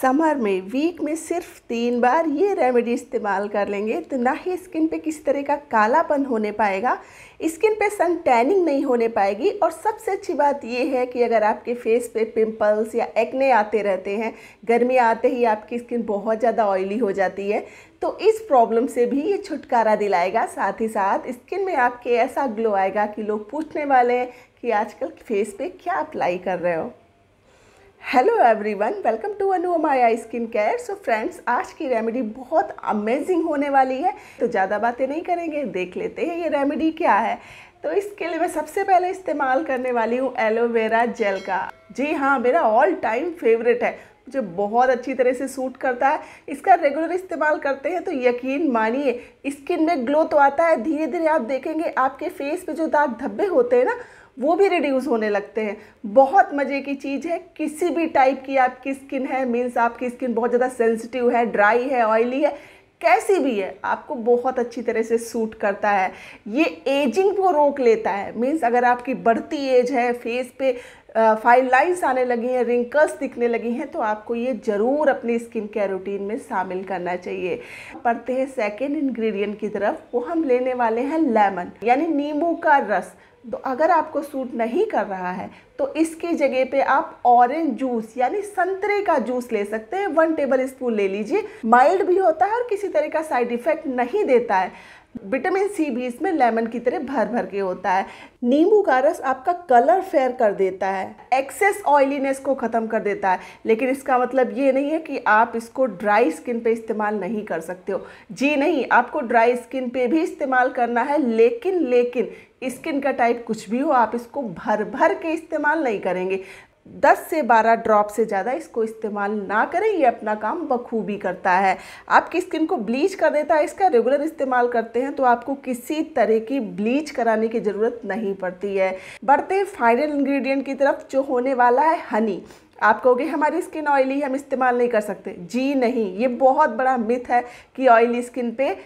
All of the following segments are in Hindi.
समर में वीक में सिर्फ तीन बार ये रेमेडी इस्तेमाल कर लेंगे तो ना ही स्किन पे किसी तरह का कालापन होने पाएगा स्किन पे सन टैनिंग नहीं होने पाएगी और सबसे अच्छी बात ये है कि अगर आपके फेस पे पिंपल्स या एक्ने आते रहते हैं गर्मी आते ही आपकी स्किन बहुत ज़्यादा ऑयली हो जाती है तो इस प्रॉब्लम से भी ये छुटकारा दिलाएगा साथ ही साथ स्किन में आपके ऐसा ग्लो आएगा कि लोग पूछने वाले हैं कि आजकल फेस पे क्या अप्लाई कर रहे हो hello everyone welcome to Anu I skin care so friends आज की रेमेडी बहुत अमेजिंग होने वाली है तो ज़्यादा बातें नहीं करेंगे देख लेते हैं ये रेमेडी क्या है तो इसके लिए मैं सबसे पहले इस्तेमाल करने वाली हूँ एलोवेरा जेल का जी हाँ मेरा ऑल टाइम फेवरेट है मुझे बहुत अच्छी तरह से सूट करता है इसका रेगुलर इस्तेमाल करते हैं तो यकीन मानिए स्किन में ग्लो तो आता है धीरे धीरे आप देखेंगे आपके फेस पे जो दाग धब्बे होते हैं ना वो भी रिड्यूस होने लगते हैं बहुत मज़े की चीज़ है किसी भी टाइप की आपकी स्किन है मीन्स आपकी स्किन बहुत ज़्यादा सेंसिटिव है ड्राई है ऑयली है कैसी भी है आपको बहुत अच्छी तरह से सूट करता है ये एजिंग को रोक लेता है मीन्स अगर आपकी बढ़ती एज है फेस पे फाइन लाइन्स आने लगी हैं रिंकल्स दिखने लगी हैं तो आपको ये ज़रूर अपनी स्किन केयर रूटीन में शामिल करना चाहिए पढ़ते हैं सेकेंड इन्ग्रीडियंट की तरफ वो हम लेने वाले हैं लेमन यानी नींबू का रस तो अगर आपको सूट नहीं कर रहा है तो इसकी जगह पे आप ऑरेंज जूस यानी संतरे का जूस ले सकते हैं वन टेबल स्पून ले लीजिए माइल्ड भी होता है और किसी तरह का साइड इफेक्ट नहीं देता है विटामिन सी भी इसमें लेमन की तरह भर भर के होता है नींबू का रस आपका कलर फेयर कर देता है एक्सेस ऑयलीनेस को ख़त्म कर देता है लेकिन इसका मतलब ये नहीं है कि आप इसको ड्राई स्किन पे इस्तेमाल नहीं कर सकते हो जी नहीं आपको ड्राई स्किन पे भी इस्तेमाल करना है लेकिन लेकिन स्किन का टाइप कुछ भी हो आप इसको भर भर के इस्तेमाल नहीं करेंगे दस से बारह ड्रॉप से ज़्यादा इसको इस्तेमाल ना करें ये अपना काम बखूबी करता है आपकी स्किन को ब्लीच कर देता है इसका रेगुलर इस्तेमाल करते हैं तो आपको किसी तरह की ब्लीच कराने की ज़रूरत नहीं पड़ती है बढ़ते हैं फाइनल इंग्रेडिएंट की तरफ जो होने वाला है हनी आप कहोगे हमारी स्किन ऑयली हम इस्तेमाल नहीं कर सकते जी नहीं ये बहुत बड़ा मिथ है कि ऑयली स्किन पे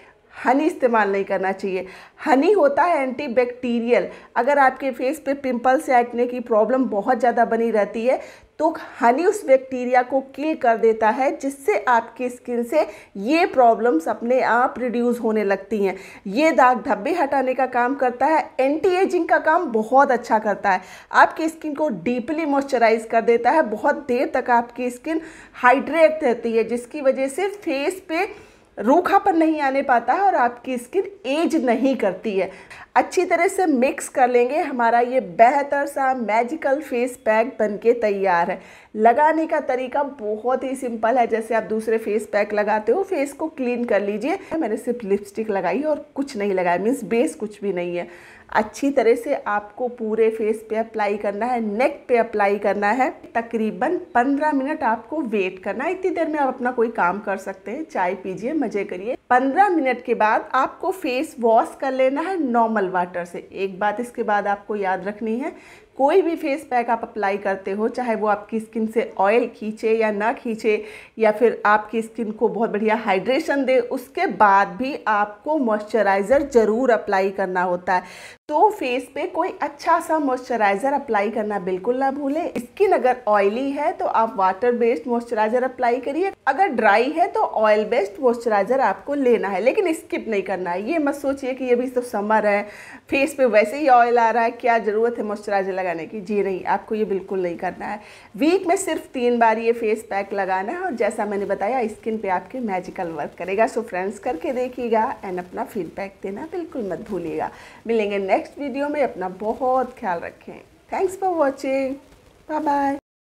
हनी इस्तेमाल नहीं करना चाहिए हनी होता है एंटीबैक्टीरियल अगर आपके फेस पे पिंपल से एक्ने की प्रॉब्लम बहुत ज़्यादा बनी रहती है तो हनी उस बैक्टीरिया को किल कर देता है जिससे आपकी स्किन से ये प्रॉब्लम्स अपने आप रिड्यूस होने लगती हैं ये दाग धब्बे हटाने का काम करता है एंटी एजिंग का काम बहुत अच्छा करता है आपकी स्किन को डीपली मॉइस्चराइज कर देता है बहुत देर तक आपकी स्किन हाइड्रेट रहती है जिसकी वजह से फेस पे रूखापन नहीं आने पाता है और आपकी स्किन एज नहीं करती है अच्छी तरह से मिक्स कर लेंगे हमारा ये बेहतर सा मैजिकल फेस पैक बनके तैयार है लगाने का तरीका बहुत ही सिंपल है जैसे आप दूसरे फेस पैक लगाते हो फेस को क्लीन कर लीजिए मैंने सिर्फ लिपस्टिक लगाई और कुछ नहीं लगाया मीन्स बेस कुछ भी नहीं है अच्छी तरह से आपको पूरे फेस पे अप्लाई करना है नेक पे अप्लाई करना है तकरीबन 15 मिनट आपको वेट करना है इतनी देर में आप अपना कोई काम कर सकते हैं चाय पीजिए मज़े करिए 15 मिनट के बाद आपको फेस वॉश कर लेना है नॉर्मल वाटर से एक बात इसके बाद आपको याद रखनी है कोई भी फेस पैक आप अप्लाई करते हो चाहे वो आपकी स्किन से ऑयल खींचे या ना खींचे या फिर आपकी स्किन को बहुत बढ़िया हाइड्रेशन दे उसके बाद भी आपको मॉइस्चराइज़र ज़रूर अप्लाई करना होता है तो फेस पे कोई अच्छा सा मॉइस्चराइज़र अप्लाई करना बिल्कुल ना भूलें स्किन अगर ऑयली है तो आप वाटर बेस्ड मॉइस्चराइज़र अप्लाई करिए अगर ड्राई है तो ऑयल बेस्ड मॉइस्चराइज़र आपको लेना है लेकिन स्किप नहीं करना है ये मत सोचिए कि ये भी तो समर है फेस पे वैसे ही ऑयल आ रहा है क्या ज़रूरत है मॉइस्चराइज़र लगाने की जी नहीं आपको ये बिल्कुल नहीं करना है वीक में सिर्फ तीन बार ये फेस पैक लगाना है और जैसा मैंने बताया स्किन पे आपके मैजिकल वर्क करेगा सो फ्रेंड्स करके देखिएगा एंड अपना फीडबैक देना बिल्कुल मत भूलिएगा मिलेंगे नेक्स्ट वीडियो में अपना बहुत ख्याल रखें thanks for watching bye bye